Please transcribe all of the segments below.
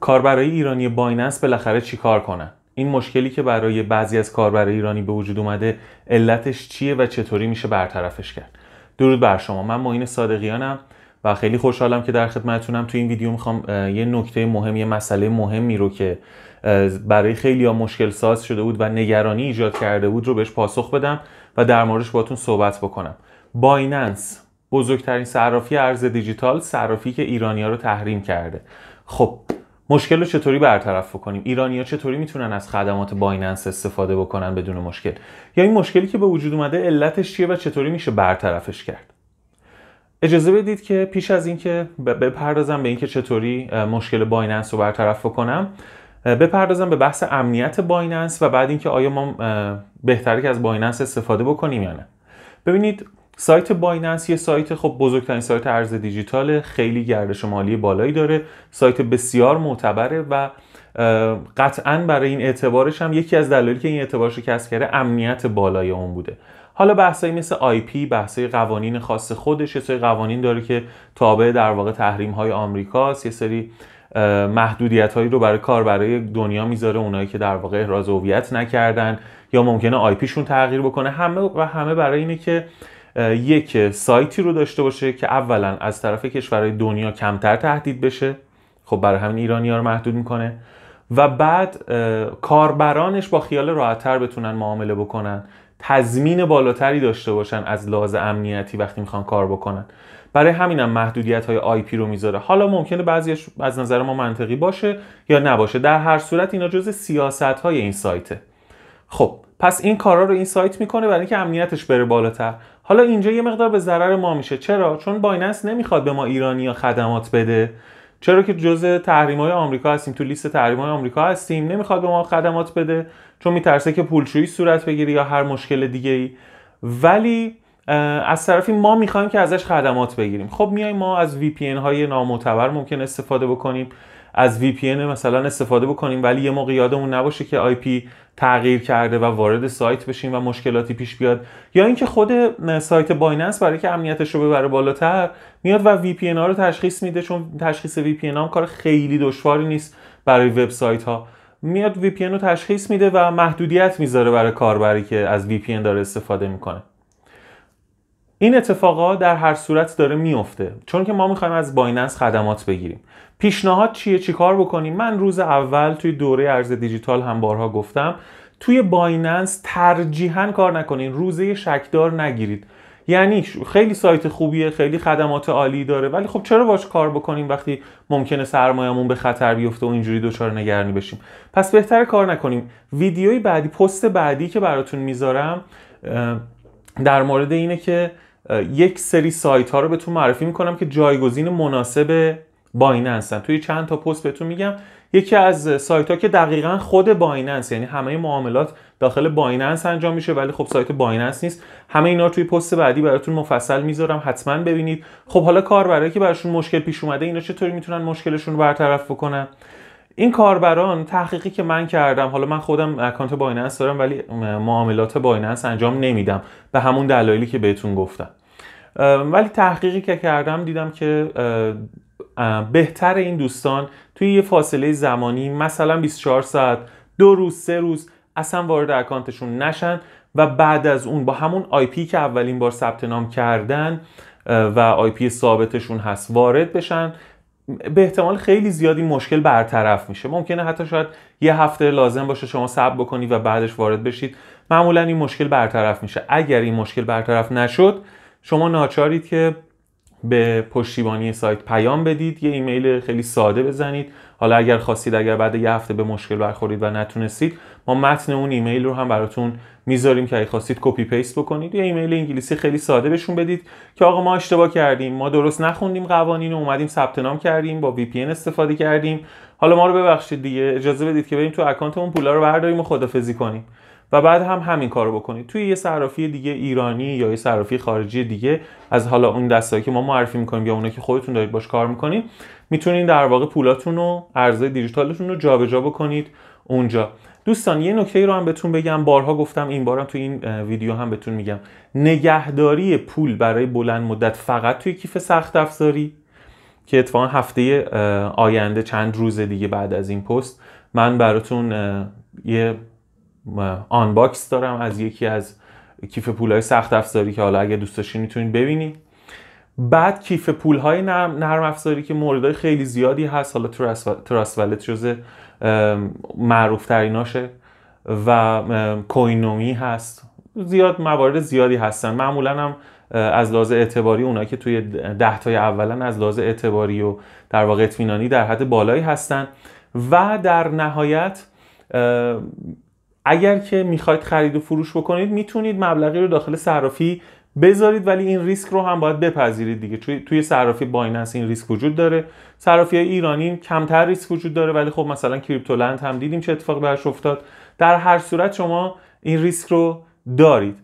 کاربرای ایرانی بایننس بالاخره چیکار کنن این مشکلی که برای بعضی از کاربرای ایرانی به وجود اومده علتش چیه و چطوری میشه برطرفش کرد درود بر شما من معین صادقیانم و خیلی خوشحالم که در خدمتتونم تو این ویدیو میخوام یه نکته مهم یه مسئله مهمی رو که برای خیلی ها مشکل ساز شده بود و نگرانی ایجاد کرده بود رو بهش پاسخ بدم و در موردش باتون صحبت بکنم بایننس بزرگترین صرافی ارز دیجیتال صرافی که ایرانیا رو تحریم کرده خب مشکل رو چطوری برطرف بکنیم ایرانیا چطوری میتونن از خدمات بایننس استفاده بکنن بدون مشکل یا این مشکلی که به وجود اومده علتش چیه و چطوری میشه برطرفش کرد اجازه بدید که پیش از اینکه بپردازم به اینکه چطوری مشکل بایننس رو برطرف بکنم بپردازم به بحث امنیت بایننس و بعد اینکه آیا ما بهتره که از بایننس استفاده بکنیم یا نه ببینید سایت بایننس یه سایت خب بزرگترین سایت ارز دیجیتال خیلی گردش مالی بالایی داره سایت بسیار معتبره و قطعا برای این اعتبارش هم یکی از دلایلی که این اعتبارش رو کسب کرده امنیت بالای اون بوده حالا بحثایی مثل آی پی بحثای قوانین خاص خودش یه سری قوانین داره که تابع در واقع تحریم های آمریکاست یه سری محدودیت هایی رو برای کار برای دنیا میذاره اونایی که در واقع احراز هویت نکردن یا ممکنه آی پیشون تغییر بکنه همه و همه برای اینه که یک سایتی رو داشته باشه که اولا از طرف کشورهای دنیا کمتر تهدید بشه خب برای همین ایرانی ها رو محدود میکنه و بعد کاربرانش با خیال راحتتر بتونن معامله بکنن تضمین بالاتری داشته باشن از لحاظ امنیتی وقتی میخوان کار بکنن برای همینم محدودیت های آی پی رو میذاره حالا ممکنه بعضیش از نظر ما منطقی باشه یا نباشه در هر صورت اینا جز سیاست های این سایته خب پس این کارا رو این سایت میکنه برای اینکه امنیتش بره بالاتر حالا اینجا یه مقدار به ضرر ما میشه چرا چون بایننس نمیخواد به ما ایرانی خدمات بده چرا که جزء تحریم های آمریکا هستیم تو لیست تحریم های آمریکا هستیم نمیخواد به ما خدمات بده چون میترسه که پولشویی صورت بگیره یا هر مشکل دیگه ای ولی از طرفی ما میخوایم که ازش خدمات بگیریم خب میایم ما از VPN های نامعتبر ممکن استفاده بکنیم از VPN مثلا استفاده بکنیم ولی یه موقع یادمون نباشه که پی تغییر کرده و وارد سایت بشیم و مشکلاتی پیش بیاد یا اینکه خود سایت بایننس برای که امنیتش رو ببره بالاتر میاد و VPN ها رو تشخیص میده چون تشخیص VPN هم کار خیلی دشواری نیست برای وبسایت ها میاد VPN رو تشخیص میده و محدودیت میذاره برای کاربری که از VPN داره استفاده میکنه این اتفاقا در هر صورت داره میفته چون که ما میخوایم از بایننس خدمات بگیریم پیشنهاد چیه چیکار بکنیم من روز اول توی دوره ارز دیجیتال هم بارها گفتم توی بایننس ترجیحاً کار نکنین روزه شکدار نگیرید یعنی خیلی سایت خوبیه خیلی خدمات عالی داره ولی خب چرا باش کار بکنیم وقتی ممکنه سرمایهمون به خطر بیفته و اینجوری دچار نگرانی بشیم پس بهتر کار نکنیم ویدیوی بعدی پست بعدی که براتون میذارم در مورد اینه که یک سری سایت ها رو بهتون معرفی میکنم که جایگزین مناسب بایننس توی چند تا پست بهتون میگم یکی از سایت ها که دقیقا خود بایننس یعنی همه معاملات داخل بایننس انجام میشه ولی خب سایت بایننس نیست همه اینا توی پست بعدی براتون مفصل میذارم حتما ببینید خب حالا برای که براشون مشکل پیش اومده اینا چطوری میتونن مشکلشون رو برطرف بکنن این کاربران تحقیقی که من کردم حالا من خودم اکانت بایننس دارم ولی معاملات بایننس انجام نمیدم به همون دلایلی که بهتون گفتم ولی تحقیقی که کردم دیدم که بهتر این دوستان توی یه فاصله زمانی مثلا 24 ساعت دو روز سه روز اصلا وارد اکانتشون نشن و بعد از اون با همون آی پی که اولین بار ثبت نام کردن و آی پی ثابتشون هست وارد بشن به احتمال خیلی زیادی مشکل برطرف میشه ممکنه حتی شاید یه هفته لازم باشه شما صبر بکنی و بعدش وارد بشید معمولا این مشکل برطرف میشه اگر این مشکل برطرف نشد شما ناچارید که به پشتیبانی سایت پیام بدید یه ایمیل خیلی ساده بزنید حالا اگر خواستید اگر بعد یه هفته به مشکل برخورید و نتونستید ما متن اون ایمیل رو هم براتون میذاریم که اگه خواستید کپی پیست بکنید یه ایمیل انگلیسی خیلی ساده بهشون بدید که آقا ما اشتباه کردیم ما درست نخوندیم قوانین و اومدیم ثبت نام کردیم با وی پی استفاده کردیم حالا ما رو ببخشید دیگه اجازه بدید که بریم تو اکانتمون پولا رو برداریم و خدافظی کنیم و بعد هم همین کارو بکنید توی یه صرافی دیگه ایرانی یا یه صرافی خارجی دیگه از حالا اون دستایی که ما معرفی میکنیم یا اونایی که خودتون دارید باش کار میکنید میتونید در واقع پولاتون و ارزهای دیجیتالتون رو جابجا بکنید اونجا دوستان یه نکته ای رو هم بهتون بگم بارها گفتم این بارم تو این ویدیو هم بهتون میگم نگهداری پول برای بلند مدت فقط توی کیف سخت افزاری که اتفاقا هفته آینده چند روز دیگه بعد از این پست من براتون یه آنباکس دارم از یکی از کیف های سخت افزاری که حالا اگه دوست داشتین میتونید ببینید بعد کیف پول های نرم, افزاری که موردهای خیلی زیادی هست حالا تراس ولت جز معروف تریناشه و کوینومی هست زیاد موارد زیادی هستن معمولا هم از لحاظ اعتباری اونایی که توی دهتای اولا از لحاظ اعتباری و در واقع اطمینانی در حد بالایی هستن و در نهایت اگر که میخواید خرید و فروش بکنید میتونید مبلغی رو داخل صرافی بذارید ولی این ریسک رو هم باید بپذیرید دیگه توی توی صرافی بایننس این ریسک وجود داره صرافی ایرانی کمتر ریسک وجود داره ولی خب مثلا کریپتولند هم دیدیم چه اتفاقی براش افتاد در هر صورت شما این ریسک رو دارید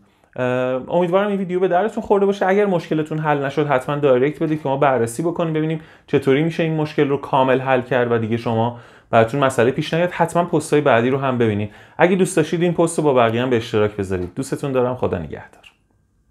امیدوارم این ویدیو به درتون خورده باشه اگر مشکلتون حل نشد حتما دایرکت بدید که ما بررسی بکنیم ببینیم چطوری میشه این مشکل رو کامل حل کرد و دیگه شما براتون مسئله پیش نیاد حتما های بعدی رو هم ببینید اگه دوست داشتید این پست رو با بقیه هم به اشتراک بذارید دوستتون دارم خدا نگهدار